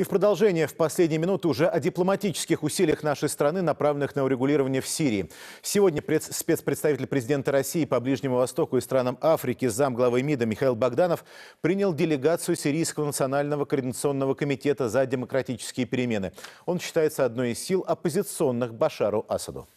И в продолжение, в последние минуты уже о дипломатических усилиях нашей страны, направленных на урегулирование в Сирии. Сегодня спецпредставитель президента России по Ближнему Востоку и странам Африки, замглавы МИДа Михаил Богданов, принял делегацию Сирийского национального координационного комитета за демократические перемены. Он считается одной из сил оппозиционных Башару Асаду.